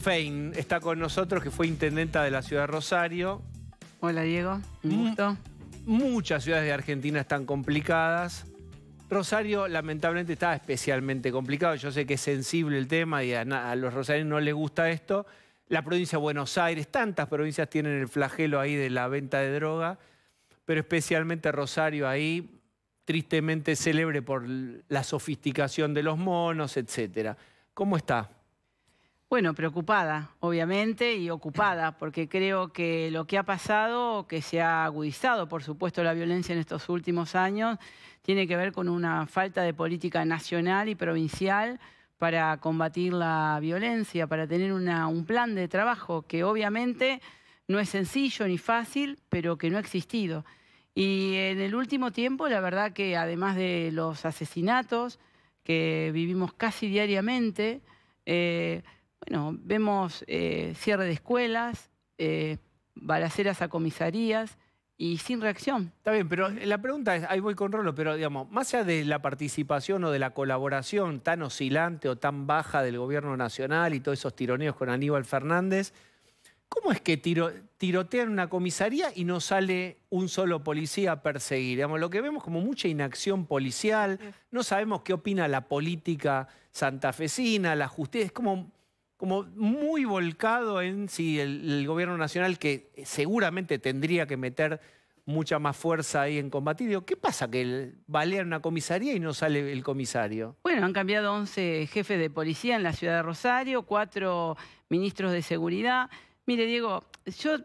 Fein está con nosotros, que fue intendenta de la ciudad de Rosario. Hola, Diego. Mm, muchas ciudades de Argentina están complicadas. Rosario, lamentablemente, está especialmente complicado. Yo sé que es sensible el tema y a, los rosarios no les gusta esto. La provincia de Buenos Aires, tantas provincias tienen el flagelo ahí de la venta de droga, pero especialmente Rosario ahí, tristemente célebre por la sofisticación de los monos, etcétera. ¿Cómo está? Bueno, preocupada, obviamente, y ocupada, porque creo que lo que ha pasado, que se ha agudizado, por supuesto, la violencia en estos últimos años, tiene que ver con una falta de política nacional y provincial para combatir la violencia, para tener un plan de trabajo que obviamente no es sencillo ni fácil, pero que no ha existido. Y en el último tiempo, la verdad que además de los asesinatos que vivimos casi diariamente, eh, bueno, vemos eh, cierre de escuelas, eh, balaceras a comisarías y sin reacción. Está bien, pero la pregunta es, ahí voy con Rolo, pero digamos, más allá de la participación o de la colaboración tan oscilante o tan baja del gobierno nacional y todos esos tironeos con Aníbal Fernández, ¿cómo es que tirotean una comisaría y no sale un solo policía a perseguir? Digamos, lo que vemos como mucha inacción policial, no sabemos qué opina la política santafesina, la justicia, es como como muy volcado en si el, gobierno nacional, que seguramente tendría que meter mucha más fuerza ahí en combatir. ¿qué pasa que el, en una comisaría y no sale el comisario? Bueno, han cambiado 11 jefes de policía en la ciudad de Rosario, cuatro ministros de seguridad. Mire, Diego, yo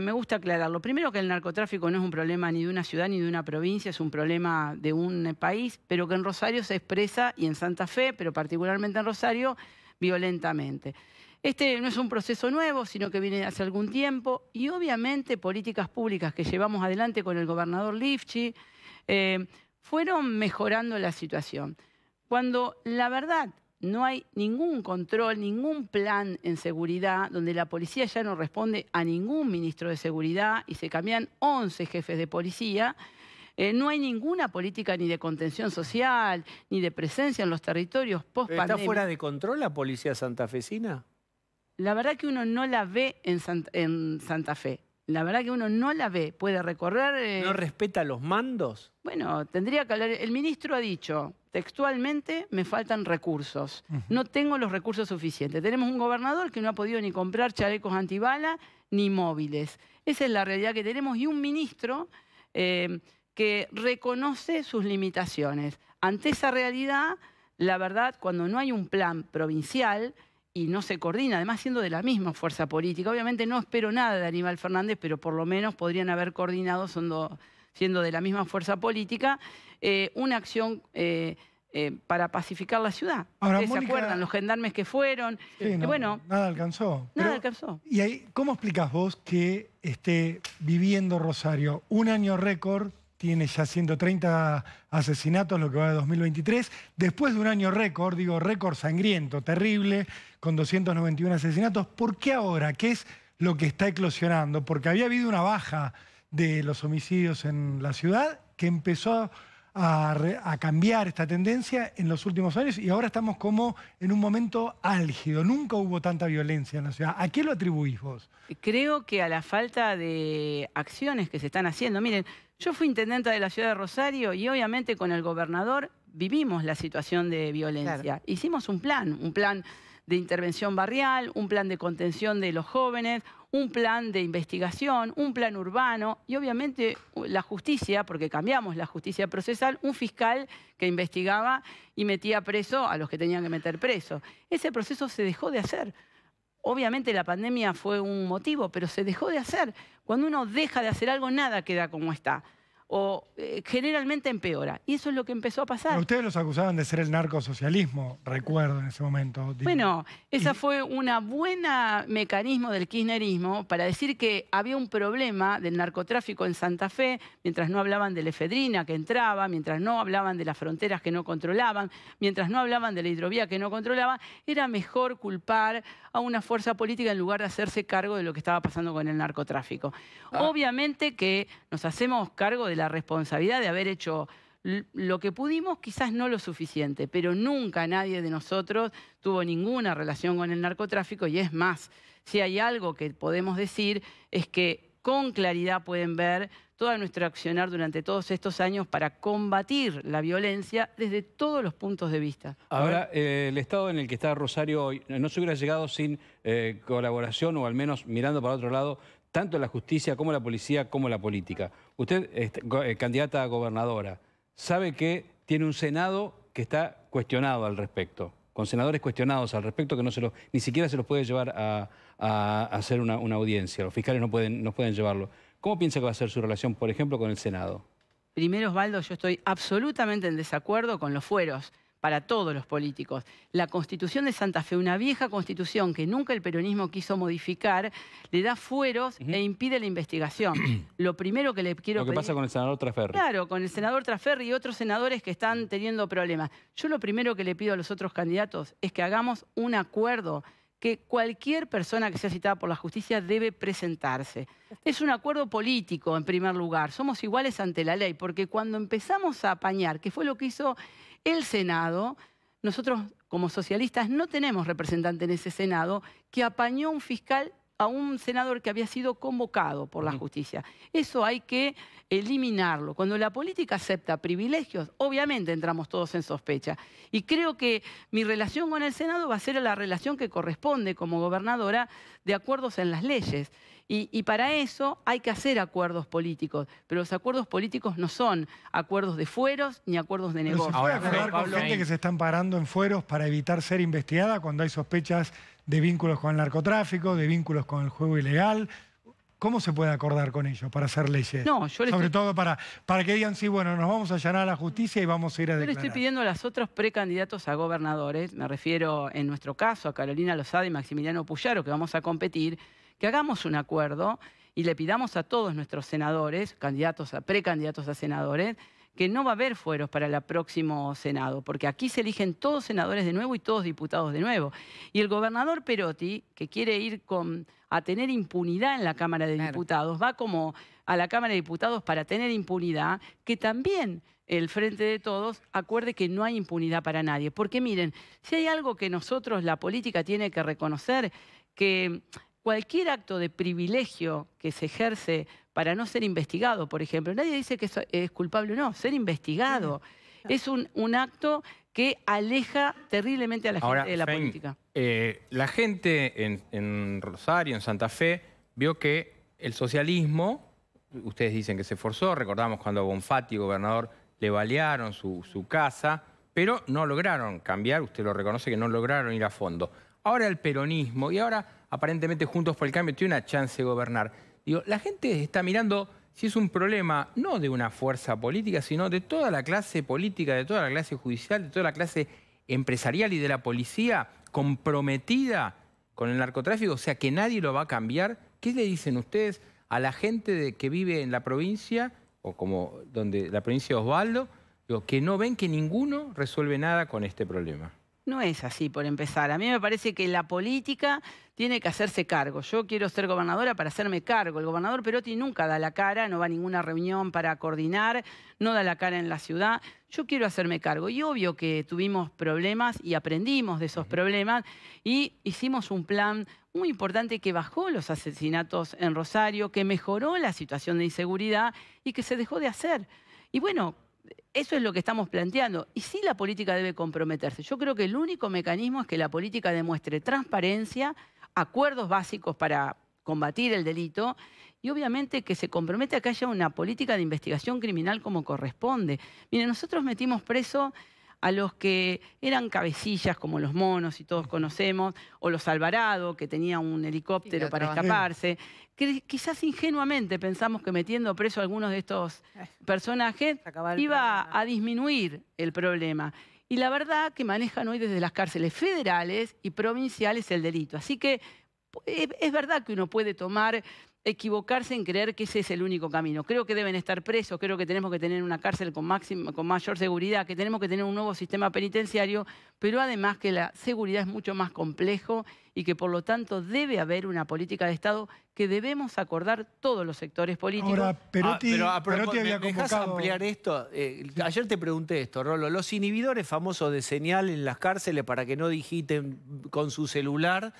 me gusta aclararlo. Primero que el narcotráfico no es un problema ni de una ciudad ni de una provincia, es un problema de un país, pero que en Rosario se expresa y en Santa Fe, pero particularmente en Rosario, violentamente. Este no es un proceso nuevo, sino que viene hace algún tiempo y obviamente políticas públicas que llevamos adelante con el gobernador Lifchi eh, fueron mejorando la situación. Cuando la verdad no hay ningún control, ningún plan en seguridad, donde la policía ya no responde a ningún ministro de seguridad y se cambian 11 jefes de policía, eh, no hay ninguna política ni de contención social, ni de presencia en los territorios post -pandemia. ¿Está fuera de control la policía santafesina? La verdad que uno no la ve en, Santa Fe. La verdad que uno no la ve. Puede recorrer... Eh, ¿No respeta los mandos? Bueno, tendría que hablar... El ministro ha dicho, textualmente, me faltan recursos. No tengo los recursos suficientes. Tenemos un gobernador que no ha podido ni comprar chalecos antibala ni móviles. Esa es la realidad que tenemos. Y un ministro eh, que reconoce sus limitaciones. Ante esa realidad, la verdad, cuando no hay un plan provincial y no se coordina, además siendo de la misma fuerza política, obviamente no espero nada de Aníbal Fernández, pero por lo menos podrían haber coordinado siendo, siendo de la misma fuerza política, eh, una acción... Eh, eh, para pacificar la ciudad. Ahora, ¿Se acuerdan? Los gendarmes que fueron. bueno, nada alcanzó. Nada alcanzó. ¿Y ahí cómo explicas vos que esté viviendo Rosario un año récord tiene ya 130 asesinatos, lo que va de 2023, después de un año récord, digo récord sangriento, terrible, con 291 asesinatos. ¿Por qué ahora? ¿Qué es lo que está eclosionando? Porque había habido una baja de los homicidios en la ciudad que empezó a, a cambiar esta tendencia en los últimos años y ahora estamos como en un momento álgido. Nunca hubo tanta violencia en la ciudad. ¿A qué lo atribuís vos? Creo que a la falta de acciones que se están haciendo. Miren, yo fui intendente de la ciudad de Rosario y obviamente con el gobernador vivimos la situación de violencia. Hicimos un plan, un plan de intervención barrial, un plan de contención de los jóvenes, un plan de investigación, un plan urbano y obviamente la justicia, porque cambiamos la justicia procesal, un fiscal que investigaba y metía preso a los que tenían que meter preso. Ese proceso se dejó de hacer. Obviamente la pandemia fue un motivo, pero se dejó de hacer. Cuando uno deja de hacer algo, nada queda como está o eh, generalmente empeora. Y eso es lo que empezó a pasar. Pero ustedes los acusaban de ser el narcosocialismo, recuerdo en ese momento. Bueno, esa fue una buena mecanismo del kirchnerismo para decir que había un problema del narcotráfico en Santa Fe, mientras no hablaban de la efedrina que entraba, mientras no hablaban de las fronteras que no controlaban, mientras no hablaban de la hidrovía que no controlaba era mejor culpar a una fuerza política en lugar de hacerse cargo de lo que estaba pasando con el narcotráfico. Ah. Obviamente que nos hacemos cargo de la responsabilidad de haber hecho lo que pudimos, quizás no lo suficiente, pero nunca nadie de nosotros tuvo ninguna relación con el narcotráfico y es más, si hay algo que podemos decir es que con claridad pueden ver todo nuestro accionar durante todos estos años para combatir la violencia desde todos los puntos de vista. Ahora, eh, el estado en el que está Rosario hoy no se hubiera llegado sin eh, colaboración o al menos mirando para otro lado tanto la justicia como la policía como la política. Usted, eh, candidata a gobernadora, sabe que tiene un Senado que está cuestionado al respecto, con senadores cuestionados al respecto que no se ni siquiera se los puede llevar a, hacer una, audiencia, los fiscales no pueden, no pueden llevarlo. ¿Cómo piensa que va a ser su relación, por ejemplo, con el Senado? Primero, Osvaldo, yo estoy absolutamente en desacuerdo con los fueros para todos los políticos. La constitución de Santa Fe, una vieja constitución que nunca el peronismo quiso modificar, le da fueros e impide la investigación. Lo primero que le quiero Lo que pasa con el senador Traferri. Claro, con el senador Traferri y otros senadores que están teniendo problemas. Yo lo primero que le pido a los otros candidatos es que hagamos un acuerdo que cualquier persona que sea citada por la justicia debe presentarse. Es un acuerdo político, en primer lugar. Somos iguales ante la ley, porque cuando empezamos a apañar, que fue lo que hizo el Senado, nosotros como socialistas no tenemos representante en ese Senado que apañó un fiscal a un senador que había sido convocado por la justicia. Eso hay que eliminarlo. Cuando la política acepta privilegios, obviamente entramos todos en sospecha. Y creo que mi relación con el Senado va a ser la relación que corresponde como gobernadora de acuerdos en las leyes. Y, para eso hay que hacer acuerdos políticos, pero los acuerdos políticos no son acuerdos de fueros ni acuerdos de negocios. Ahora, gente que se están parando en fueros para evitar ser investigada cuando hay sospechas de vínculos con el narcotráfico, de vínculos con el juego ilegal. ¿Cómo se puede acordar con ellos para hacer leyes? Sobre todo para, para que digan, sí, bueno, nos vamos a llenar a la justicia y vamos a ir a declarar. Yo le estoy pidiendo a los otros precandidatos a gobernadores, me refiero en nuestro caso a Carolina Lozada y Maximiliano Puyaro, que vamos a competir, que hagamos un acuerdo y le pidamos a todos nuestros senadores, candidatos a precandidatos a senadores, que no va a haber fueros para el próximo Senado, porque aquí se eligen todos senadores de nuevo y todos diputados de nuevo. Y el gobernador Perotti, que quiere ir con, a tener impunidad en la Cámara de Diputados, va como a la Cámara de Diputados para tener impunidad, que también el Frente de Todos acuerde que no hay impunidad para nadie. Porque miren, si hay algo que nosotros, la política, tiene que reconocer, que cualquier acto de privilegio que se ejerce para no ser investigado, por ejemplo. Nadie dice que es culpable o no, ser investigado. Es un, acto que aleja terriblemente a la gente de la política. Eh, la gente en, Rosario, en Santa Fe, vio que el socialismo, ustedes dicen que se forzó, recordamos cuando a Bonfatti, gobernador, le balearon su, su, casa, pero no lograron cambiar, usted lo reconoce que no lograron ir a fondo. Ahora el peronismo y ahora aparentemente Juntos por el Cambio tiene una chance de gobernar la gente está mirando si es un problema no de una fuerza política, sino de toda la clase política, de toda la clase judicial, de toda la clase empresarial y de la policía comprometida con el narcotráfico, o sea que nadie lo va a cambiar. ¿Qué le dicen ustedes a la gente que vive en la provincia, o como donde la provincia de Osvaldo, que no ven que ninguno resuelve nada con este problema? No es así, por empezar. A mí me parece que la política tiene que hacerse cargo. Yo quiero ser gobernadora para hacerme cargo. El gobernador Perotti nunca da la cara, no va a ninguna reunión para coordinar, no da la cara en la ciudad. Yo quiero hacerme cargo. Y obvio que tuvimos problemas y aprendimos de esos problemas y hicimos un plan muy importante que bajó los asesinatos en Rosario, que mejoró la situación de inseguridad y que se dejó de hacer. Y bueno, eso es lo que estamos planteando. Y sí la política debe comprometerse. Yo creo que el único mecanismo es que la política demuestre transparencia, acuerdos básicos para combatir el delito y obviamente que se comprometa a que haya una política de investigación criminal como corresponde. Mire, nosotros metimos preso a los que eran cabecillas, como los monos y todos conocemos, o los Alvarado, que tenía un helicóptero para escaparse, que quizás ingenuamente pensamos que metiendo preso a algunos de estos personajes iba a disminuir el problema. Y la verdad que manejan hoy desde las cárceles federales y provinciales el delito. Así que es, verdad que uno puede tomar equivocarse en creer que ese es el único camino. Creo que deben estar presos, creo que tenemos que tener una cárcel con, mayor seguridad, que tenemos que tener un nuevo sistema penitenciario, pero además que la seguridad es mucho más complejo y que por lo tanto debe haber una política de Estado que debemos acordar todos los sectores políticos. Ahora, ah, pero a ah, había ¿me ampliar esto? Eh, ayer te pregunté esto, Rolo. Los inhibidores famosos de señal en las cárceles para que no digiten con su celular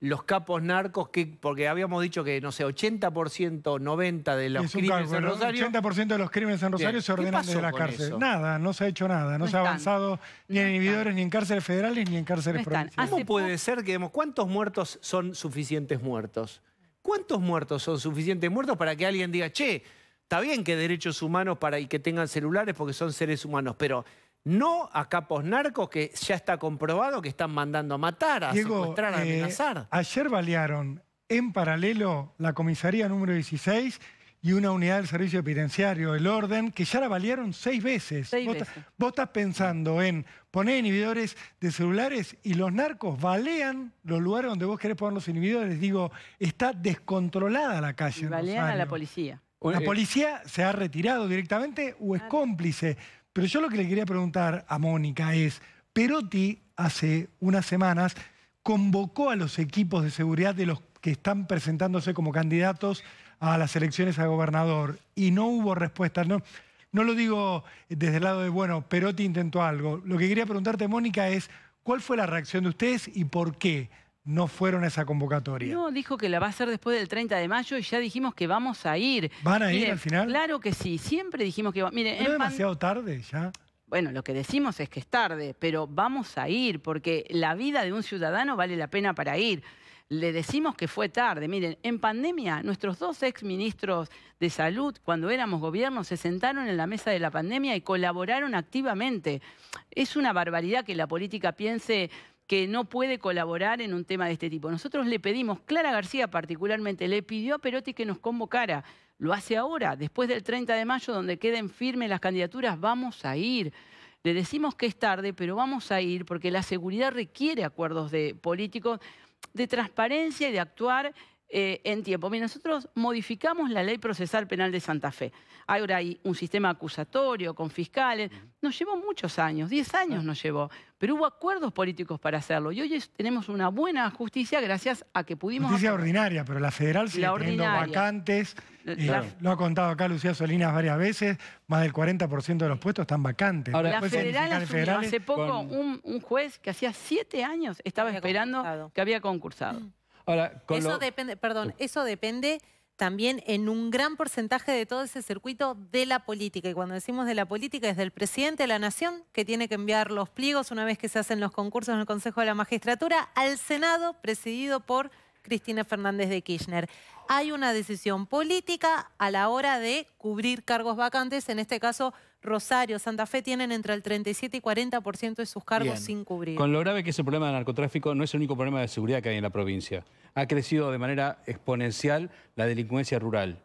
los capos narcos, que, porque habíamos dicho que, no sé, 80%, 90% de los crímenes en Rosario... 80% de los crímenes en Rosario se ordenan desde la cárcel. Nada, no se ha hecho nada. No, se ha avanzado ni en inhibidores, ni en cárceles federales, ni en cárceles provinciales. ¿Cómo puede ser que digamos cuántos muertos son suficientes muertos? ¿Cuántos muertos son suficientes muertos para que alguien diga, che, está bien que derechos humanos para y que tengan celulares porque son seres humanos, pero no a capos narcos que ya está comprobado que están mandando a matar, a Diego, secuestrar, a eh, amenazar. ayer balearon en paralelo la comisaría número 16 y una unidad del servicio penitenciario, el orden, que ya la balearon seis veces. vos, estás pensando en poner inhibidores de celulares y los narcos balean los lugares donde vos querés poner los inhibidores. Digo, está descontrolada la calle. Y balean a la policía. ¿La eh, policía se ha retirado directamente o es ah, cómplice? Pero yo lo que le quería preguntar a Mónica es, Perotti hace unas semanas convocó a los equipos de seguridad de los que están presentándose como candidatos a las elecciones a gobernador y no hubo respuesta. No, no lo digo desde el lado de, bueno, Perotti intentó algo. Lo que quería preguntarte, Mónica, es cuál fue la reacción de ustedes y por qué no fueron a esa convocatoria. No, dijo que la va a hacer después del 30 de mayo y ya dijimos que vamos a ir. ¿Van a ir al final? Claro que sí, siempre dijimos que... Mire, es demasiado tarde ya? Bueno, lo que decimos es que es tarde, pero vamos a ir porque la vida de un ciudadano vale la pena para ir. Le decimos que fue tarde. Miren, en pandemia, nuestros dos exministros de salud, cuando éramos gobierno, se sentaron en la mesa de la pandemia y colaboraron activamente. Es una barbaridad que la política piense que no puede colaborar en un tema de este tipo. Nosotros le pedimos, Clara García particularmente, le pidió a Perotti que nos convocara. Lo hace ahora, después del 30 de mayo, donde queden firmes las candidaturas, vamos a ir. Le decimos que es tarde, pero vamos a ir porque la seguridad requiere acuerdos de políticos de transparencia y de actuar eh, en tiempo. Mira, nosotros modificamos la ley procesal penal de Santa Fe. Ahora hay un sistema acusatorio con fiscales. Nos llevó muchos años, 10 ah. años nos llevó, pero hubo acuerdos políticos para hacerlo. Y hoy tenemos una buena justicia gracias a que pudimos... Justicia ordinaria, pero la federal sigue teniendo vacantes. Eh, lo ha contado acá Lucía Solinas varias veces, más del 40% de los puestos están vacantes. Ahora, la federal asumió hace poco un, juez que hacía 7 años estaba esperando que había concursado eso depende, perdón, eso depende también en un gran porcentaje de todo ese circuito de la política. Y cuando decimos de la política, es del presidente de la Nación, que tiene que enviar los pliegos una vez que se hacen los concursos en el Consejo de la Magistratura, al Senado, presidido por Cristina Fernández de Kirchner. Hay una decisión política a la hora de cubrir cargos vacantes, en este caso Rosario, Santa Fe tienen entre el 37 y 40% de sus cargos sin cubrir. Con lo grave que es el problema de narcotráfico, no es el único problema de seguridad que hay en la provincia. Ha crecido de manera exponencial la delincuencia rural,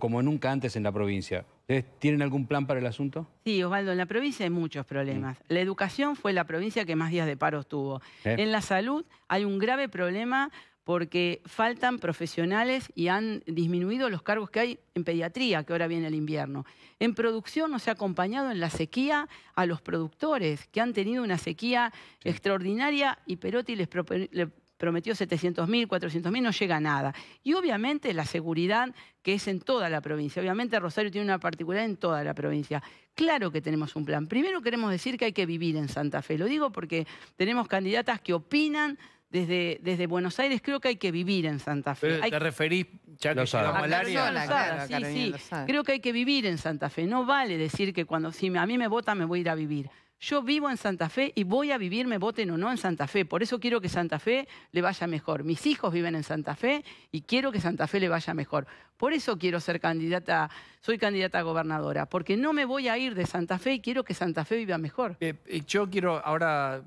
como nunca antes en la provincia. ¿Ustedes tienen algún plan para el asunto? Sí, Osvaldo, en la provincia hay muchos problemas. Mm. La educación fue la provincia que más días de paro tuvo. ¿Eh? En la salud hay un grave problema porque faltan profesionales y han disminuido los cargos que hay en pediatría, que ahora viene el invierno. En producción no se ha acompañado en la sequía a los productores, que han tenido una sequía extraordinaria y Perotti les, prometió 700.000, 400.000, no llega nada. Y obviamente la seguridad que es en toda la provincia. Obviamente Rosario tiene una particularidad en toda la provincia. Claro que tenemos un plan. Primero queremos decir que hay que vivir en Santa Fe. Lo digo porque tenemos candidatas que opinan desde, Buenos Aires creo que hay que vivir en Santa Fe. ¿Te referís, a que malaria. sí, sí. Creo que hay que vivir en Santa Fe. No vale decir que cuando si a mí me vota me voy a ir a vivir. Yo vivo en Santa Fe y voy a vivir, me voten o no, en Santa Fe. Por eso quiero que Santa Fe le vaya mejor. Mis hijos viven en Santa Fe y quiero que Santa Fe le vaya mejor. Por eso quiero ser candidata, soy candidata a gobernadora, porque no me voy a ir de Santa Fe y quiero que Santa Fe viva mejor. Eh, eh, yo quiero ahora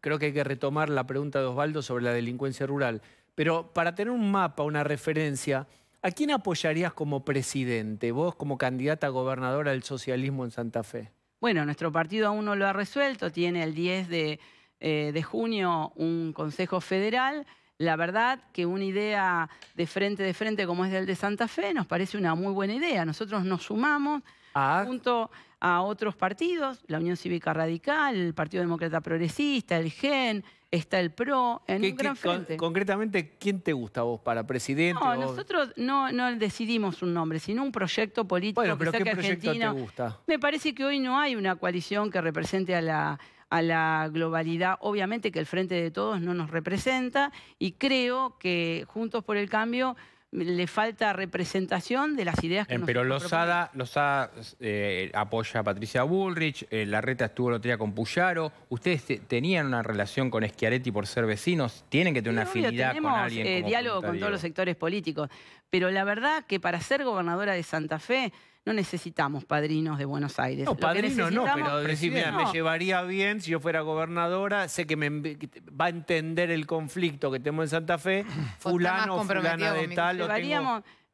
creo que hay que retomar la pregunta de Osvaldo sobre la delincuencia rural. Pero para tener un mapa, una referencia, ¿a quién apoyarías como presidente, vos como candidata a gobernadora del socialismo en Santa Fe? Bueno, nuestro partido aún no lo ha resuelto, tiene el 10 eh, de, junio un Consejo Federal. La verdad que una idea de frente de frente como es el de Santa Fe nos parece una muy buena idea. Nosotros nos sumamos ah. junto a otros partidos, la Unión Cívica Radical, el Partido Demócrata Progresista, el GEN, está el PRO, en un gran frente. concretamente, ¿quién te gusta vos para presidente? No, nosotros no, no, decidimos un nombre, sino un proyecto político bueno, pero que Argentina. Me parece que hoy no hay una coalición que represente a la globalidad. Obviamente que el Frente de Todos no nos representa y creo que Juntos por el Cambio le falta representación de las ideas que Pero Lozada, Lozada eh, apoya a Patricia Bullrich, eh, Larreta estuvo el otro día con Puyaro. ¿Ustedes tenían una relación con Schiaretti por ser vecinos? ¿Tienen que tener una afinidad con alguien? Tenemos eh, diálogo con todos los sectores políticos. Pero la verdad que para ser gobernadora de Santa Fe no necesitamos padrinos de Buenos Aires. No, padrinos no, pero me llevaría bien si yo fuera gobernadora, sé que me va a entender el conflicto que tenemos en Santa Fe, fulano, fulana de tal,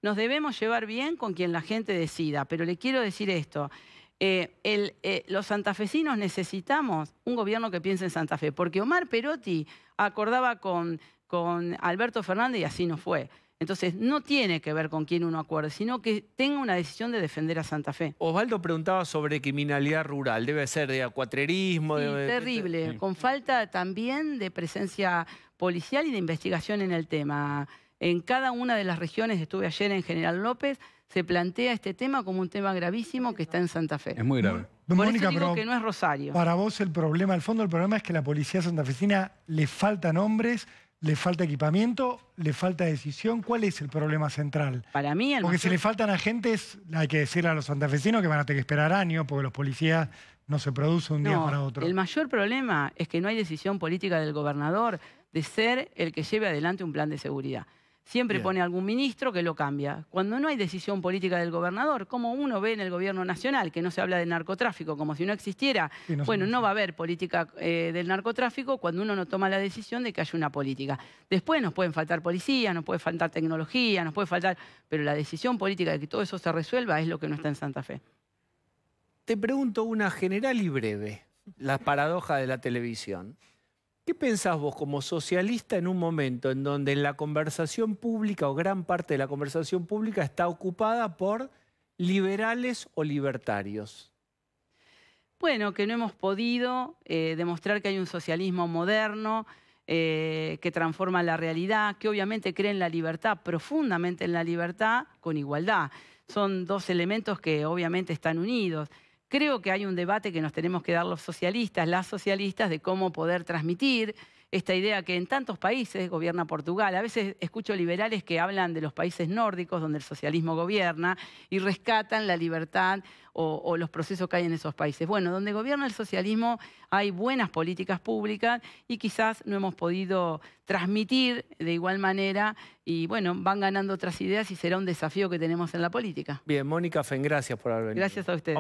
Nos debemos llevar bien con quien la gente decida, pero le quiero decir esto. Eh, eh, los santafesinos necesitamos un gobierno que piense en Santa Fe, porque Omar Perotti acordaba con, con Alberto Fernández y así no fue. Entonces, no tiene que ver con quién uno acuerde, sino que tenga una decisión de defender a Santa Fe. Osvaldo preguntaba sobre criminalidad rural. Debe ser de acuatrerismo. Sí, Terrible, con falta también de presencia policial y de investigación en el tema. En cada una de las regiones, estuve ayer en General López, se plantea este tema como un tema gravísimo que está en Santa Fe. Es muy grave. Por eso que no es Rosario. Para vos el problema, al fondo el problema es que la policía santafesina le faltan hombres, ¿Le falta equipamiento? ¿Le falta decisión? ¿Cuál es el problema central? Para mí, el Porque si le faltan agentes, hay que decirle a los santafesinos que van a tener que esperar años, porque los policías no se producen un día para otro. El mayor problema es que no hay decisión política del gobernador de ser el que lleve adelante un plan de seguridad. Siempre pone algún ministro que lo cambia. Cuando no hay decisión política del gobernador, como uno ve en el gobierno nacional, que no se habla de narcotráfico como si no existiera, bueno, no va a haber política eh, del narcotráfico cuando uno no toma la decisión de que haya una política. Después nos pueden faltar policías, nos puede faltar tecnología, nos puede faltar... Pero la decisión política de que todo eso se resuelva es lo que no está en Santa Fe. Te pregunto una general y breve, la paradoja de la televisión. ¿Qué pensás vos como socialista en un momento en donde la conversación pública o gran parte de la conversación pública está ocupada por liberales o libertarios? Bueno, que no hemos podido eh, demostrar que hay un socialismo moderno, eh, que transforma la realidad, que obviamente cree en la libertad, profundamente en la libertad, con igualdad. Son dos elementos que obviamente están unidos. Creo que hay un debate que nos tenemos que dar los socialistas, las socialistas, de cómo poder transmitir esta idea que en tantos países gobierna Portugal. A veces escucho liberales que hablan de los países nórdicos donde el socialismo gobierna y rescatan la libertad o, los procesos que hay en esos países. Bueno, donde gobierna el socialismo hay buenas políticas públicas y quizás no hemos podido transmitir de igual manera y bueno, van ganando otras ideas y será un desafío que tenemos en la política. Bien, Mónica Fen, gracias por haber venido. Gracias a usted.